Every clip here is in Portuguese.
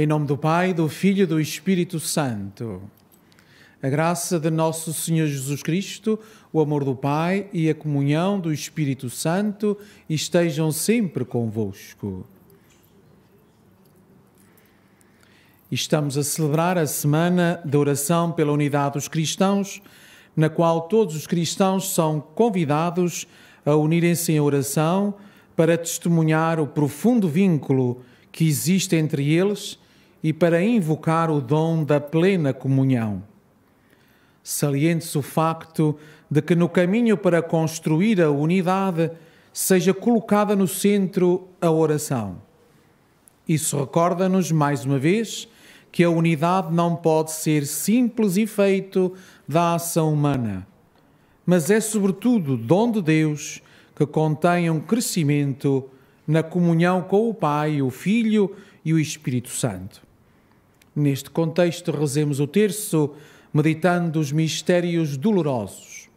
Em nome do Pai, do Filho e do Espírito Santo. A graça de nosso Senhor Jesus Cristo, o amor do Pai e a comunhão do Espírito Santo estejam sempre convosco. Estamos a celebrar a semana de oração pela unidade dos cristãos, na qual todos os cristãos são convidados a unirem-se em oração para testemunhar o profundo vínculo que existe entre eles e para invocar o dom da plena comunhão. Saliente-se o facto de que no caminho para construir a unidade seja colocada no centro a oração. Isso recorda-nos mais uma vez que a unidade não pode ser simples efeito da ação humana, mas é sobretudo dom de Deus que contém um crescimento na comunhão com o Pai, o Filho e o Espírito Santo. Neste contexto, rezemos o terço, meditando os mistérios dolorosos.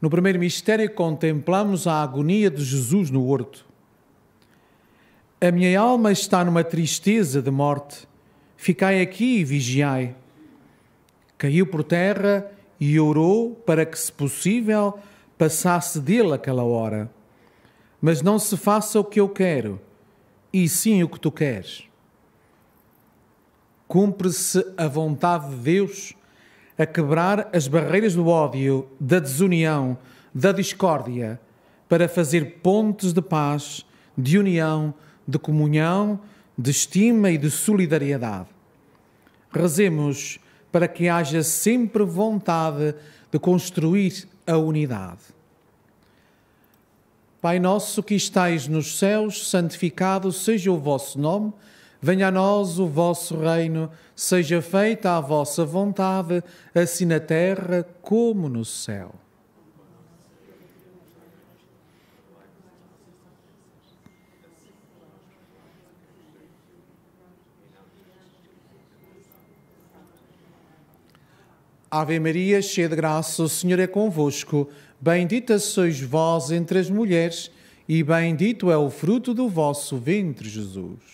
No primeiro mistério, contemplamos a agonia de Jesus no horto. A minha alma está numa tristeza de morte. Ficai aqui e vigiai. Caiu por terra e orou para que, se possível, passasse dele aquela hora. Mas não se faça o que eu quero, e sim o que tu queres cumpre-se a vontade de Deus a quebrar as barreiras do ódio, da desunião, da discórdia, para fazer pontes de paz, de união, de comunhão, de estima e de solidariedade. Rezemos para que haja sempre vontade de construir a unidade. Pai nosso que estais nos céus, santificado seja o vosso nome. Venha a nós o vosso reino, seja feita a vossa vontade, assim na terra como no céu. Ave Maria, cheia de graça, o Senhor é convosco. Bendita sois vós entre as mulheres, e bendito é o fruto do vosso ventre, Jesus.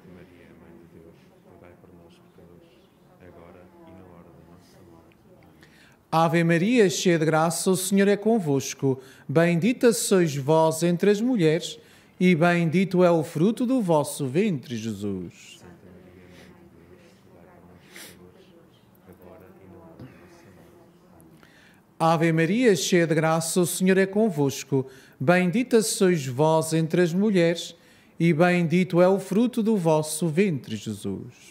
Ave Maria, cheia de graça, o Senhor é convosco. Bendita sois vós entre as mulheres, e bendito é o fruto do vosso ventre, Jesus. Ave Maria, cheia de graça, o Senhor é convosco. Bendita sois vós entre as mulheres, e bendito é o fruto do vosso ventre, Jesus.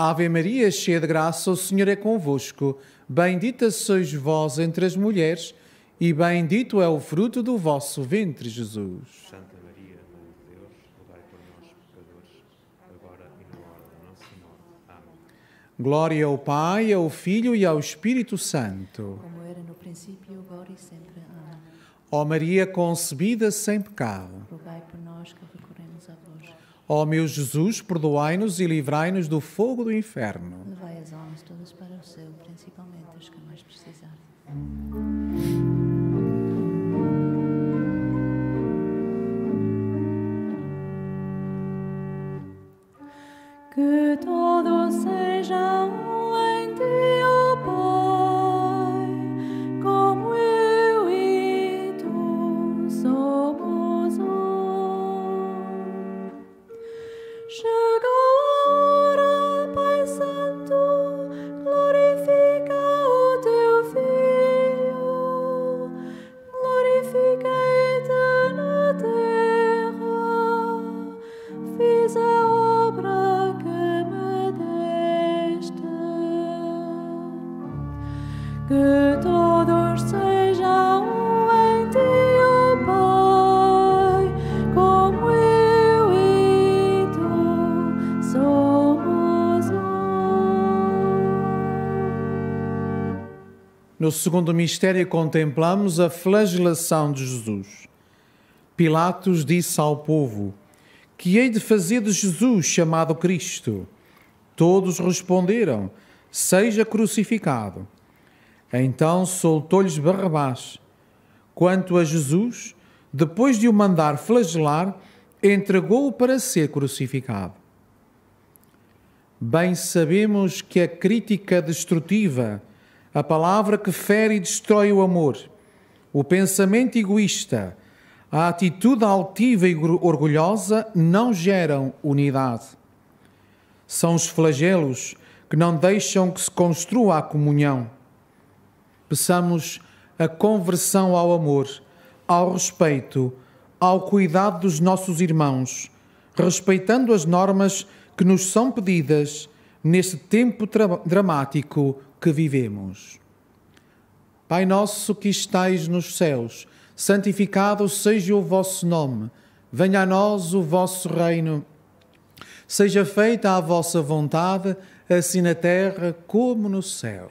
Ave Maria, cheia de graça, o Senhor é convosco. Bendita sois vós entre as mulheres, e bendito é o fruto do vosso ventre, Jesus. Santa Maria, Mãe de Deus, rogai por nós, pecadores, agora e na hora da nossa morte. Amém. Glória ao Pai, ao Filho e ao Espírito Santo. Como era no princípio, agora e sempre. Amém. Ó Maria concebida sem pecado Ó meu Jesus, perdoai-nos e livrai-nos do fogo do inferno. Levai as almas todas para o céu, principalmente as que mais precisarem. que todos sejam No segundo mistério, contemplamos a flagelação de Jesus. Pilatos disse ao povo: Que hei de fazer de Jesus chamado Cristo? Todos responderam: Seja crucificado. Então soltou-lhes Barrabás. Quanto a Jesus, depois de o mandar flagelar, entregou-o para ser crucificado. Bem sabemos que a crítica destrutiva a palavra que fere e destrói o amor, o pensamento egoísta, a atitude altiva e orgulhosa não geram unidade. São os flagelos que não deixam que se construa a comunhão. Peçamos a conversão ao amor, ao respeito, ao cuidado dos nossos irmãos, respeitando as normas que nos são pedidas neste tempo dramático que vivemos. Pai nosso que estais nos céus, santificado seja o vosso nome, venha a nós o vosso reino. Seja feita a vossa vontade, assim na terra como no céu.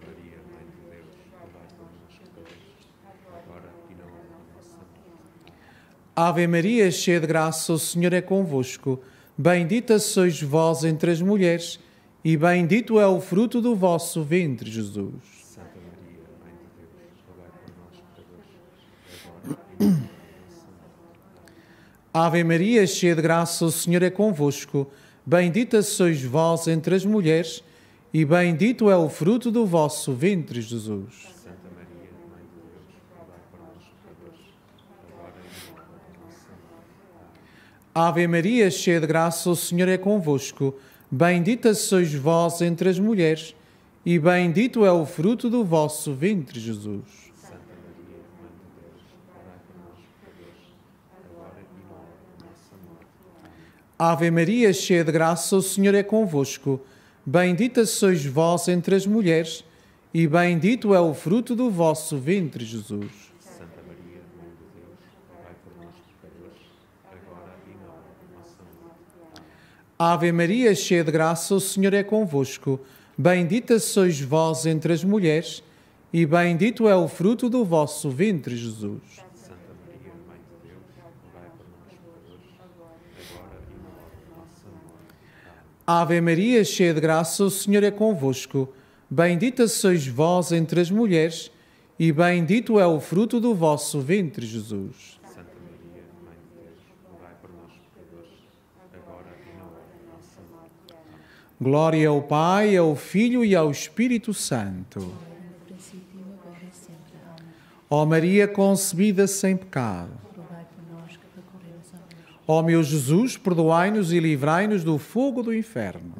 Ave Maria, cheia de graça, o Senhor é convosco. Bendita sois vós entre as mulheres, e bendito é o fruto do vosso ventre, Jesus. Santa Maria, Mãe de Deus, rogai por nós, pecadores, agora e Ave Maria, cheia de graça, o Senhor é convosco. Bendita sois vós entre as mulheres, e bendito é o fruto do vosso ventre, Jesus. Ave Maria, cheia de graça, o Senhor é convosco. Bendita sois vós entre as mulheres, e bendito é o fruto do vosso ventre, Jesus. Santa Maria, Ave Maria, cheia de graça, o Senhor é convosco. Bendita sois vós entre as mulheres, e bendito é o fruto do vosso ventre, Jesus. Ave Maria, cheia de graça, o Senhor é convosco. Bendita sois vós entre as mulheres, e bendito é o fruto do vosso ventre, Jesus. Santa Maria, Mãe de Deus, por nós agora e na hora da nossa Ave Maria, cheia de graça, o Senhor é convosco. Bendita sois vós entre as mulheres, e bendito é o fruto do vosso ventre, Jesus. Glória ao Pai, ao Filho e ao Espírito Santo. Ó Maria concebida sem pecado. Ó meu Jesus, perdoai-nos e livrai-nos do fogo do inferno.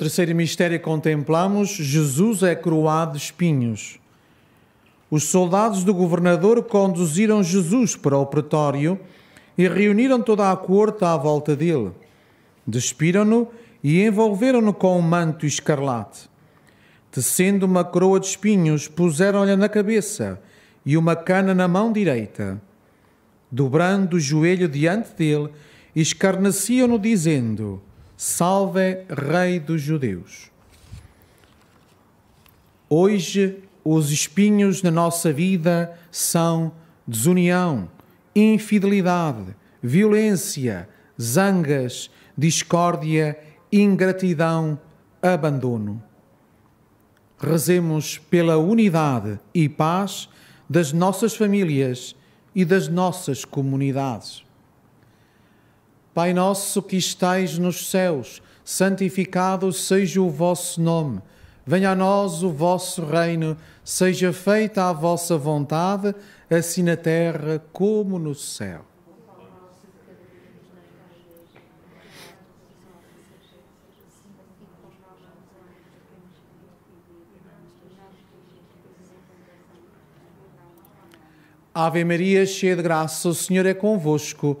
terceiro mistério contemplamos Jesus é coroado de espinhos. Os soldados do governador conduziram Jesus para o pretório e reuniram toda a corte à volta dele. Despiram-no e envolveram-no com um manto escarlate. Tecendo uma coroa de espinhos, puseram-lhe na cabeça e uma cana na mão direita. Dobrando o joelho diante dele, escarneciam-no, dizendo: Salve, Rei dos Judeus! Hoje, os espinhos na nossa vida são desunião, infidelidade, violência, zangas, discórdia, ingratidão, abandono. Rezemos pela unidade e paz das nossas famílias e das nossas comunidades. Pai nosso que estais nos céus, santificado seja o vosso nome. Venha a nós o vosso reino, seja feita a vossa vontade, assim na terra como no céu. Ave Maria, cheia de graça, o Senhor é convosco.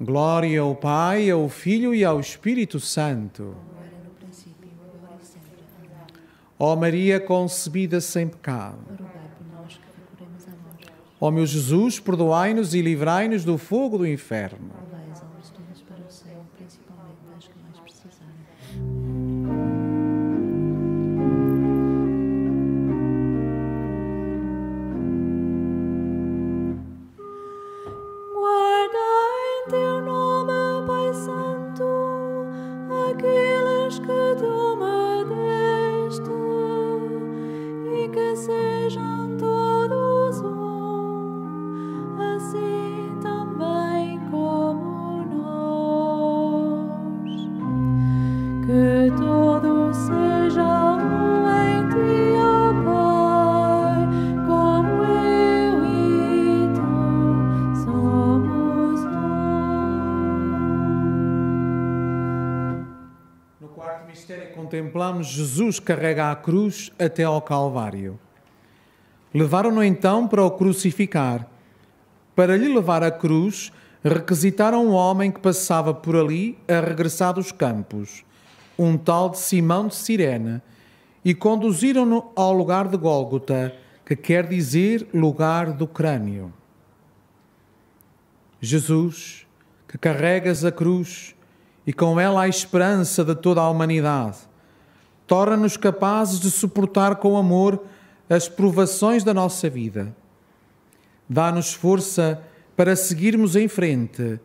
Glória ao Pai, ao Filho e ao Espírito Santo. no princípio, Ó Maria concebida sem pecado. Ó meu Jesus, perdoai-nos e livrai-nos do fogo do inferno. mistério é contemplamos Jesus carrega a cruz até ao Calvário. Levaram-no então para o crucificar. Para lhe levar a cruz, requisitaram um homem que passava por ali a regressar dos campos, um tal de Simão de Sirena, e conduziram-no ao lugar de Gólgota, que quer dizer lugar do crânio. Jesus, que carregas a cruz, e com ela a esperança de toda a humanidade. Torna-nos capazes de suportar com amor as provações da nossa vida. Dá-nos força para seguirmos em frente,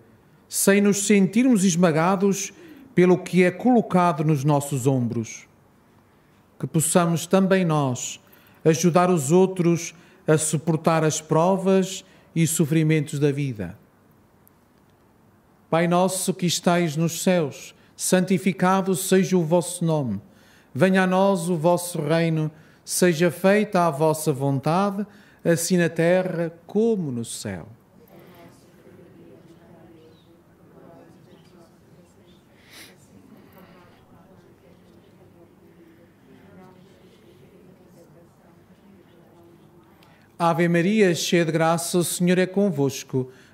sem nos sentirmos esmagados pelo que é colocado nos nossos ombros. Que possamos também nós ajudar os outros a suportar as provas e sofrimentos da vida Pai nosso que estais nos céus, santificado seja o vosso nome. Venha a nós o vosso reino, seja feita a vossa vontade, assim na terra como no céu. Ave Maria, cheia de graça, o Senhor é convosco.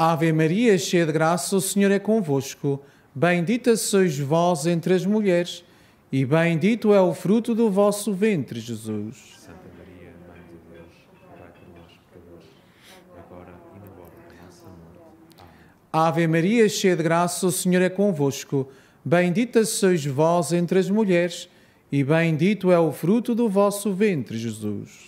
Ave Maria, cheia de graça, o Senhor é convosco. Bendita sois vós entre as mulheres, e bendito é o fruto do vosso ventre, Jesus. Santa Maria, Mãe de Deus, Pai por nós, pecadores, agora e na hora da nossa morte. Ave Maria, cheia de graça, o Senhor é convosco. Bendita sois vós entre as mulheres, e bendito é o fruto do vosso ventre, Jesus.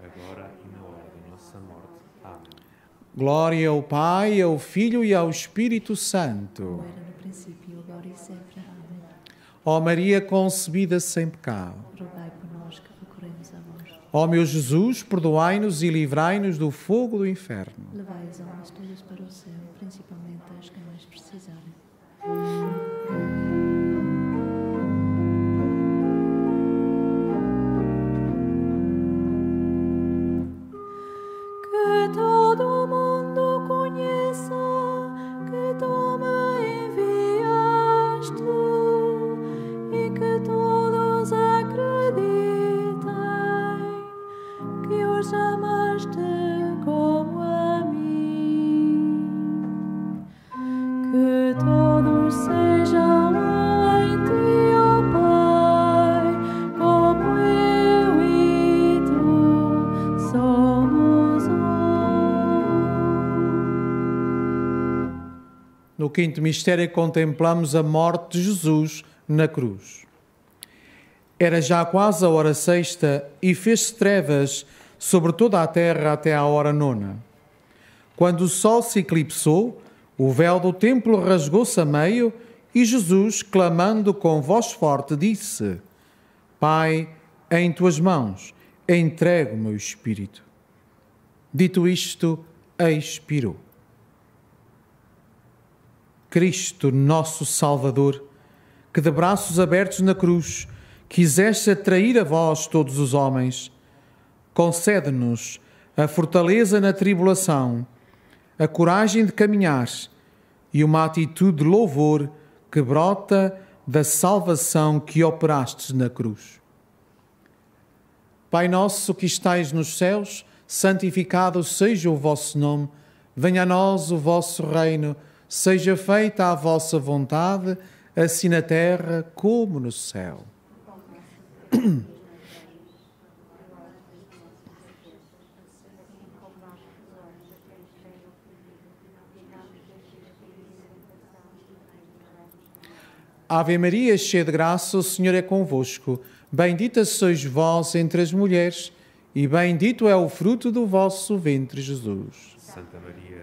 agora e na hora da nossa morte. Amém. Glória ao Pai, ao Filho e ao Espírito Santo. Como era no princípio, agora e sempre. Amém. Ó Maria concebida sem pecado. Rogai por nós que recorremos a vós. Ó meu Jesus, perdoai-nos e livrai-nos do fogo do inferno. Levai as almas todas para o céu, principalmente as que mais precisarem. No quinto mistério, contemplamos a morte de Jesus na cruz. Era já quase a hora sexta e fez-se trevas sobre toda a terra até à hora nona. Quando o sol se eclipsou, o véu do templo rasgou-se a meio e Jesus, clamando com voz forte, disse: Pai, em tuas mãos entrego o meu espírito. Dito isto, expirou. Cristo, nosso Salvador, que de braços abertos na cruz quiseste atrair a vós todos os homens, concede-nos a fortaleza na tribulação, a coragem de caminhar e uma atitude de louvor que brota da salvação que operastes na cruz. Pai nosso que estais nos céus, santificado seja o vosso nome, venha a nós o vosso reino seja feita a vossa vontade, assim na terra como no céu. Ave Maria, cheia de graça, o Senhor é convosco. Bendita sois vós entre as mulheres, e bendito é o fruto do vosso ventre, Jesus. Santa Maria,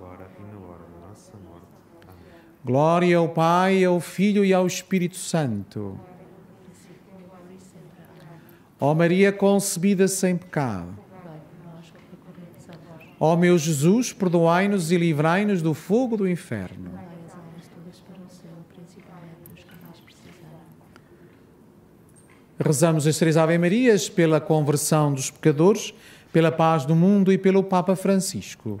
agora e na hora da nossa morte. Amém. Glória ao Pai, ao Filho e ao Espírito Santo. Ó Maria concebida sem pecado. Ó meu Jesus, perdoai-nos e livrai-nos do fogo do inferno. Rezamos as três Ave Marias pela conversão dos pecadores, pela paz do mundo e pelo Papa Francisco.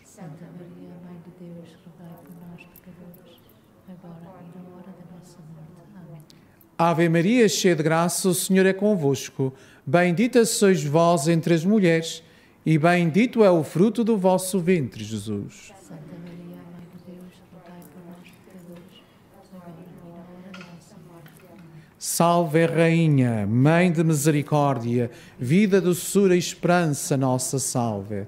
Ave Maria, cheia de graça, o Senhor é convosco. Bendita sois vós entre as mulheres, e bendito é o fruto do vosso ventre, Jesus. Santa Maria, Mãe de Deus, rogai por nós, pecadores, agora e na hora da nossa morte. Salve, Rainha, Mãe de misericórdia, vida, doçura e esperança, nossa salve.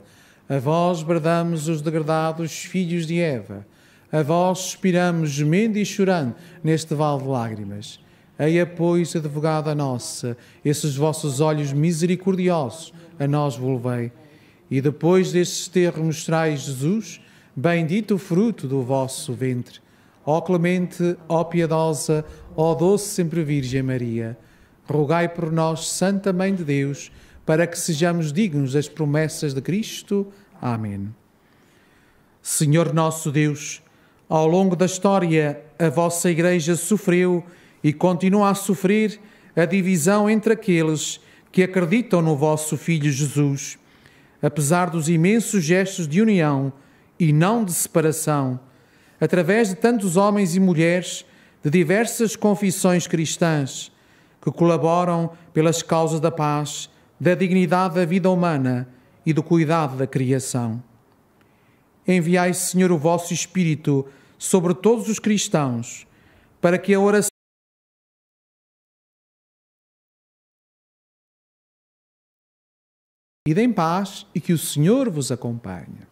A vós bradamos os degradados filhos de Eva. A vós suspiramos, gemendo e chorando, neste vale de lágrimas. Eia, pois, advogada nossa, esses vossos olhos misericordiosos a nós volvei. E depois destes termos mostrais Jesus, bendito o fruto do vosso ventre. Ó clemente, ó piedosa, ó doce sempre Virgem Maria, rogai por nós, Santa Mãe de Deus, para que sejamos dignos das promessas de Cristo. Amém. Senhor nosso Deus, ao longo da história, a vossa Igreja sofreu e continua a sofrer a divisão entre aqueles que acreditam no vosso Filho Jesus, apesar dos imensos gestos de união e não de separação, através de tantos homens e mulheres de diversas confissões cristãs que colaboram pelas causas da paz, da dignidade da vida humana e do cuidado da criação. Enviai, Senhor, o vosso Espírito sobre todos os cristãos, para que a oração Idem paz e que o Senhor vos acompanhe.